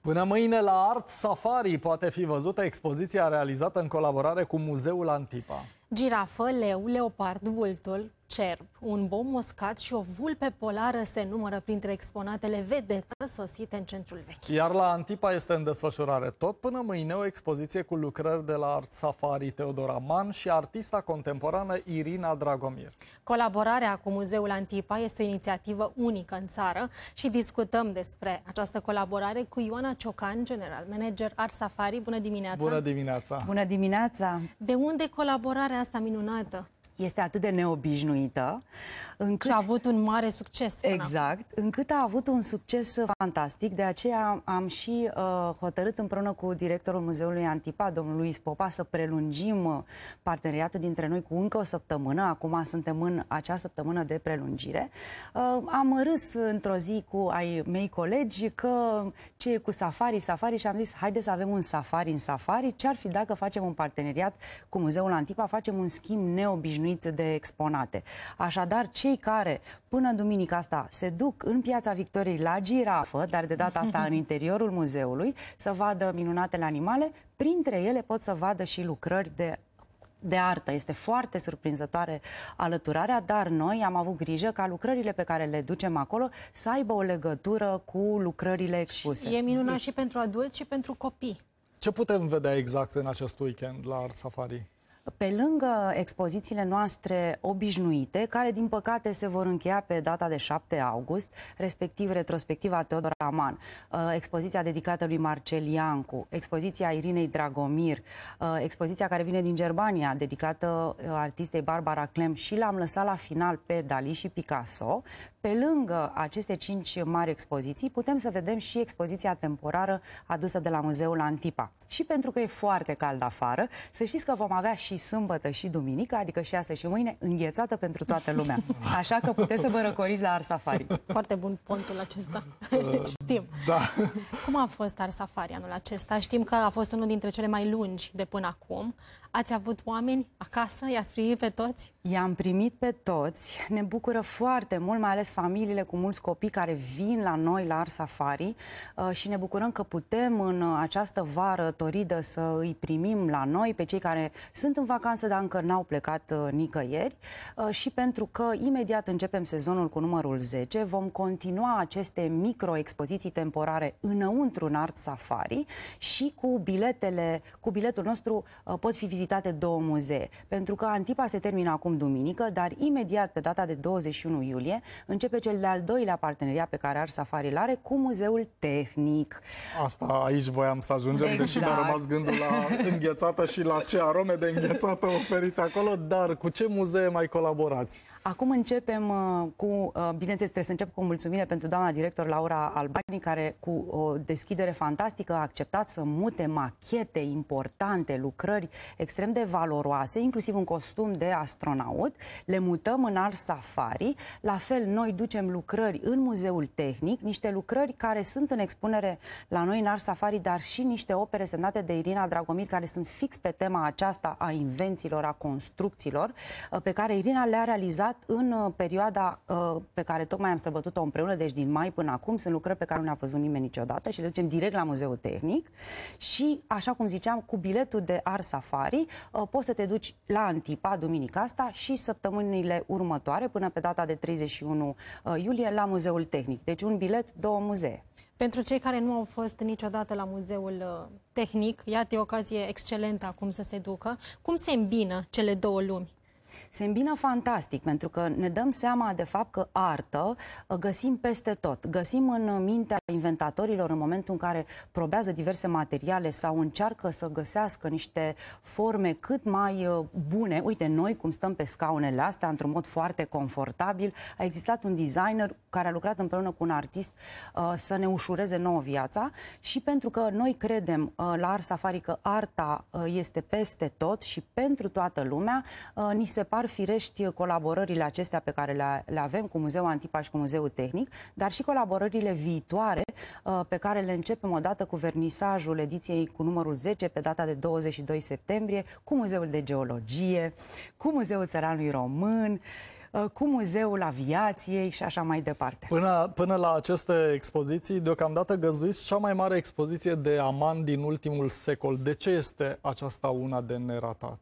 Până mâine la Art Safari poate fi văzută expoziția realizată în colaborare cu Muzeul Antipa. Girafă, leu, leopard, vultul, cerb, un bom moscat și o vulpe polară se numără printre exponatele vedetă sosite în centrul vechi. Iar la Antipa este în desfășurare tot până mâine o expoziție cu lucrări de la Art Safari Teodora Man și artista contemporană Irina Dragomir. Colaborarea cu Muzeul Antipa este o inițiativă unică în țară și discutăm despre această colaborare cu Ioana Ciocan, general manager Art Safari. Bună dimineața! Bună dimineața! Bună dimineața! De unde colaborarea asta minunată? este atât de neobișnuită. Încât... Și a avut un mare succes. Până. Exact, încât a avut un succes fantastic, de aceea am și uh, hotărât împreună cu directorul Muzeului Antipa, domnul Luis Popa, să prelungim uh, parteneriatul dintre noi cu încă o săptămână. Acum suntem în acea săptămână de prelungire. Uh, am râs într-o zi cu ai mei colegi că ce e cu safari, safari și am zis haide să avem un safari în safari. Ce ar fi dacă facem un parteneriat cu Muzeul Antipa, facem un schimb neobișnuit anumit de exponate. Așadar, cei care până duminica asta se duc în Piața Victoriei la girafă, dar de data asta în interiorul muzeului, să vadă minunatele animale, printre ele pot să vadă și lucrări de de artă. Este foarte surprinzătoare alăturarea, dar noi am avut grijă ca lucrările pe care le ducem acolo să aibă o legătură cu lucrările expuse. Și e minunat deci... și pentru adulți și pentru copii. Ce putem vedea exact în acest weekend la Art Safari? Pe lângă expozițiile noastre obișnuite, care din păcate se vor încheia pe data de 7 august, respectiv retrospectiva Teodor Aman, uh, expoziția dedicată lui Marcel Iancu, expoziția Irinei Dragomir, uh, expoziția care vine din Germania, dedicată uh, artistei Barbara Clem și l-am lăsat la final pe Dali și Picasso, pe lângă aceste cinci mari expoziții, putem să vedem și expoziția temporară adusă de la Muzeul Antipa. Și pentru că e foarte cald afară, să știți că vom avea și sâmbătă și duminică, adică și astăzi și mâine, înghețată pentru toată lumea. Așa că puteți să vă răcoriți la arsafari. Foarte bun pontul acesta. Uh, Știm. Da. Cum a fost Arsafari anul acesta? Știm că a fost unul dintre cele mai lungi de până acum. Ați avut oameni acasă? I-ați primit pe toți? I-am primit pe toți. Ne bucură foarte mult, mai ales familiile cu mulți copii care vin la noi la Art Safari uh, și ne bucurăm că putem în uh, această vară toridă să îi primim la noi pe cei care sunt în vacanță, dar încă n-au plecat uh, nicăieri și pentru că imediat începem sezonul cu numărul 10, vom continua aceste microexpoziții temporare înăuntru în Art Safari și cu biletele, cu biletul nostru pot fi vizitate vizitate două muzee, pentru că Antipa se termină acum duminică, dar imediat pe data de 21 iulie începe cel de-al doilea parteneriat pe care ar Safari are cu Muzeul Tehnic. Asta aici voiam să ajungem, exact. deși mi-a rămas gândul la înghețată și la ce arome de înghețată oferiți acolo, dar cu ce muzee mai colaborați? Acum începem uh, cu, uh, bineînțeles, trebuie să încep cu mulțumire pentru doamna director Laura Albani, care cu o deschidere fantastică a acceptat să mute machete importante, lucrări extrem de valoroase, inclusiv un costum de astronaut, le mutăm în alt safari. La fel, noi ducem lucrări în Muzeul Tehnic, niște lucrări care sunt în expunere la noi în Art Safari, dar și niște opere semnate de Irina Dragomir, care sunt fix pe tema aceasta a invențiilor, a construcțiilor, uh, pe care Irina le-a realizat în uh, perioada uh, pe care tocmai am străbătut-o împreună, deci din mai până acum, sunt lucrări pe care nu le-a văzut nimeni niciodată și le ducem direct la Muzeul Tehnic și, așa cum ziceam, cu biletul de Ar Safari, noi, uh, poți să te duci la Antipa duminica asta și săptămânile următoare, până pe data de 31 uh, iulie, la Muzeul Tehnic. Deci un bilet, două muzee. Pentru cei care nu au fost niciodată la Muzeul uh, Tehnic, iată e o ocazie excelentă acum să se ducă. Cum se îmbină cele două lumi? se îmbină fantastic, pentru că ne dăm seama de fapt că artă uh, găsim peste tot. Găsim în mintea inventatorilor în momentul în care probează diverse materiale sau încearcă să găsească niște forme cât mai uh, bune. Uite, noi cum stăm pe scaunele astea, într-un mod foarte confortabil, a existat un designer care a lucrat împreună cu un artist uh, să ne ușureze nouă viața și pentru că noi credem la Ars Safari că arta este peste tot și pentru toată lumea, ni se pare apar firești colaborările acestea pe care le, le avem cu Muzeul Antipa și cu Muzeul Tehnic, dar și colaborările viitoare uh, pe care le începem odată cu vernisajul ediției cu numărul 10 pe data de 22 septembrie, cu Muzeul de Geologie, cu Muzeul Țăranului Român, uh, cu Muzeul Aviației și așa mai departe. Până, până la aceste expoziții, deocamdată găzduiți cea mai mare expoziție de aman din ultimul secol. De ce este aceasta una de neratat?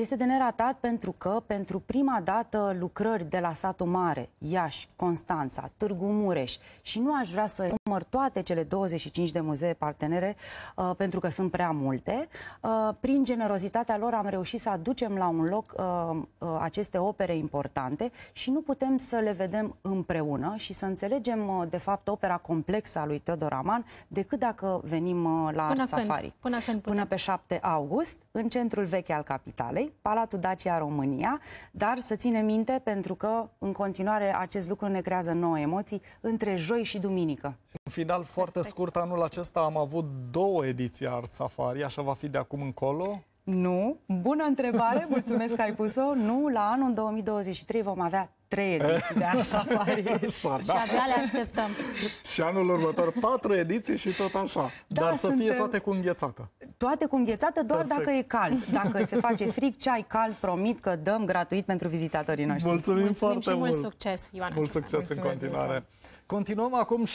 este de neratat pentru că, pentru prima dată, lucrări de la satul mare, Iași, Constanța, Târgu Mureș și nu aș vrea să număr toate cele 25 de muzee partenere, uh, pentru că sunt prea multe. Uh, prin generozitatea lor am reușit să aducem la un loc uh, uh aceste opere importante și nu putem să le vedem împreună și să înțelegem, uh, de fapt, opera complexă a lui Teodor Aman decât dacă venim uh, la până Safari. Când? Până, când până pe 7 august, în centrul vechi al capitalei, Palatul Dacia România, dar să ținem minte pentru că în continuare acest lucru ne creează nouă emoții între joi și duminică. În final, foarte Perfect. scurt, anul acesta am avut două ediții Art Safari, așa va fi de acum încolo? Nu. Bună întrebare, mulțumesc că ai pus-o. Nu, la anul 2023 vom avea trei ediții de Art Safari. Așa, da. Și abia le așteptăm. Și anul următor patru ediții și tot așa. Da, Dar să suntem... fie toate cu înghețată. Toate cu înghețată doar Perfect. dacă e cald. Dacă se face fric, ceai cald, promit că dăm gratuit pentru vizitatorii noștri. Mulțumim, Mulțumim foarte mult. mult succes, Ioana. Mult succes Mulțumesc în continuare. Continuăm acum